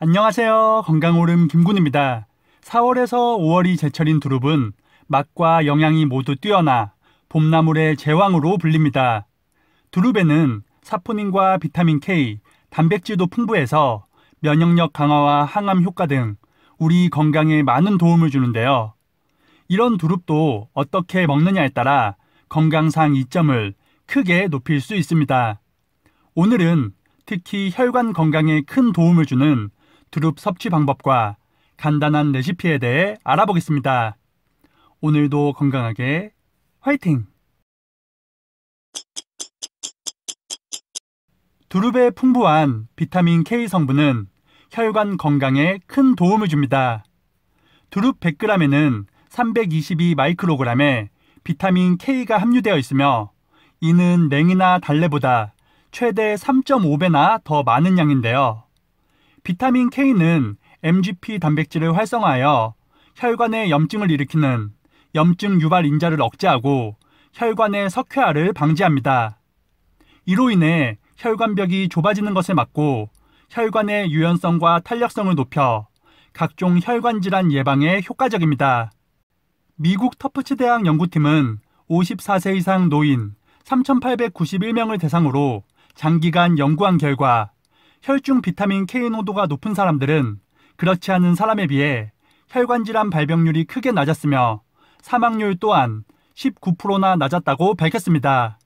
안녕하세요. 건강오름 김군입니다. 4월에서 5월이 제철인 두릅은 맛과 영양이 모두 뛰어나 봄나물의 제왕으로 불립니다. 두릅에는 사포닌과 비타민 K, 단백질도 풍부해서 면역력 강화와 항암 효과 등 우리 건강에 많은 도움을 주는데요. 이런 두릅도 어떻게 먹느냐에 따라 건강상 이점을 크게 높일 수 있습니다. 오늘은 특히 혈관 건강에 큰 도움을 주는 두릅 섭취 방법과 간단한 레시피에 대해 알아보겠습니다. 오늘도 건강하게 화이팅! 두릅의 풍부한 비타민 K 성분은 혈관 건강에 큰 도움을 줍니다. 두릅 100g에는 322 마이크로그램의 비타민 K가 함유되어 있으며 이는 냉이나 달래보다 최대 3.5배나 더 많은 양인데요. 비타민 K는 MGP 단백질을 활성화하여 혈관의 염증을 일으키는 염증 유발 인자를 억제하고 혈관의 석회화를 방지합니다. 이로 인해 혈관벽이 좁아지는 것을 막고 혈관의 유연성과 탄력성을 높여 각종 혈관 질환 예방에 효과적입니다. 미국 터프츠 대학 연구팀은 54세 이상 노인 3,891명을 대상으로 장기간 연구한 결과 혈중 비타민 K 농도가 높은 사람들은 그렇지 않은 사람에 비해 혈관 질환 발병률이 크게 낮았으며 사망률 또한 19%나 낮았다고 밝혔습니다.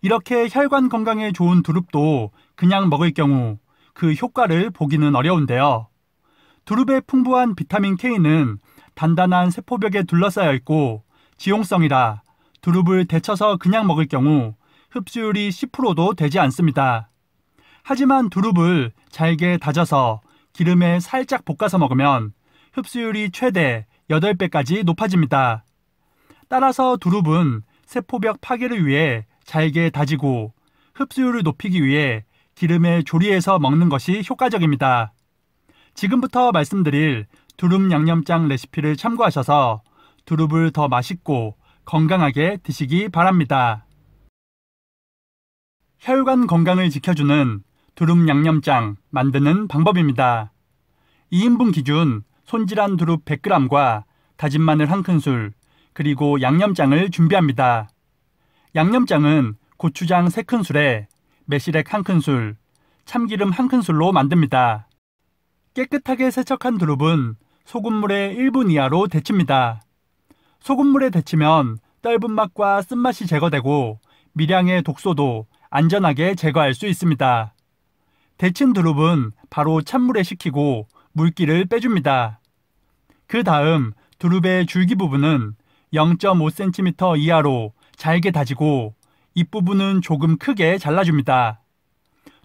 이렇게 혈관 건강에 좋은 두릅도 그냥 먹을 경우 그 효과를 보기는 어려운데요. 두릅에 풍부한 비타민 K는 단단한 세포벽에 둘러싸여 있고 지용성이라 두릅을 데쳐서 그냥 먹을 경우 흡수율이 10%도 되지 않습니다. 하지만 두릅을 잘게 다져서 기름에 살짝 볶아서 먹으면 흡수율이 최대 8배까지 높아집니다. 따라서 두릅은 세포벽 파괴를 위해 잘게 다지고 흡수율을 높이기 위해 기름에 조리해서 먹는 것이 효과적입니다. 지금부터 말씀드릴 두릅 양념장 레시피를 참고하셔서 두릅을 더 맛있고 건강하게 드시기 바랍니다. 혈관 건강을 지켜주는 두릅 양념장 만드는 방법입니다. 2인분 기준 손질한 두릅 100g과 다진 마늘 1큰술, 그리고 양념장을 준비합니다. 양념장은 고추장 3큰술에 매실액 1큰술, 참기름 1큰술로 만듭니다. 깨끗하게 세척한 두릅은 소금물에 1분 이하로 데칩니다. 소금물에 데치면 떫은 맛과 쓴맛이 제거되고 미량의 독소도 안전하게 제거할 수 있습니다. 데친 두릅은 바로 찬물에 식히고 물기를 빼줍니다. 그 다음 두릅의 줄기 부분은 0.5cm 이하로 잘게 다지고 잎 부분은 조금 크게 잘라줍니다.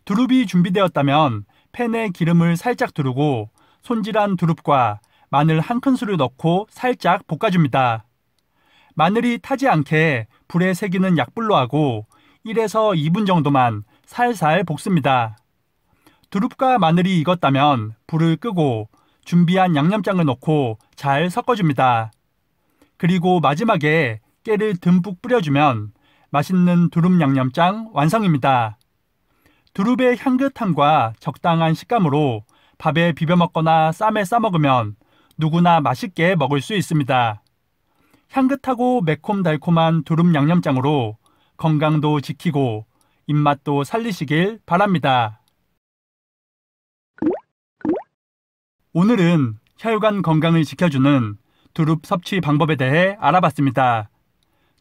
두릅이 준비되었다면 팬에 기름을 살짝 두르고 손질한 두릅과 마늘 한 큰술을 넣고 살짝 볶아줍니다. 마늘이 타지 않게 불에 새기는 약불로 하고 1에서 2분 정도만 살살 볶습니다. 두릅과 마늘이 익었다면 불을 끄고 준비한 양념장을 넣고 잘 섞어줍니다. 그리고 마지막에 깨를 듬뿍 뿌려주면 맛있는 두릅 양념장 완성입니다. 두릅의 향긋함과 적당한 식감으로 밥에 비벼 먹거나 쌈에 싸 먹으면 누구나 맛있게 먹을 수 있습니다. 향긋하고 매콤달콤한 두릅 양념장으로 건강도 지키고 입맛도 살리시길 바랍니다. 오늘은 혈관 건강을 지켜주는 두릅 섭취 방법에 대해 알아봤습니다.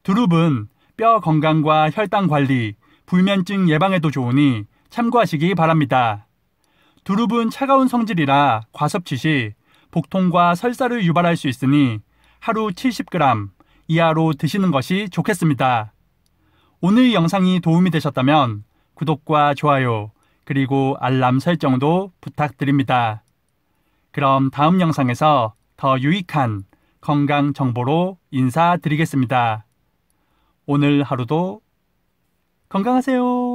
두릅은 뼈 건강과 혈당 관리, 불면증 예방에도 좋으니 참고하시기 바랍니다. 두릅은 차가운 성질이라 과섭취 시 복통과 설사를 유발할 수 있으니 하루 70g 이하로 드시는 것이 좋겠습니다. 오늘 영상이 도움이 되셨다면 구독과 좋아요, 그리고 알람 설정도 부탁드립니다. 그럼 다음 영상에서 더 유익한 건강 정보로 인사드리겠습니다. 오늘 하루도 건강하세요.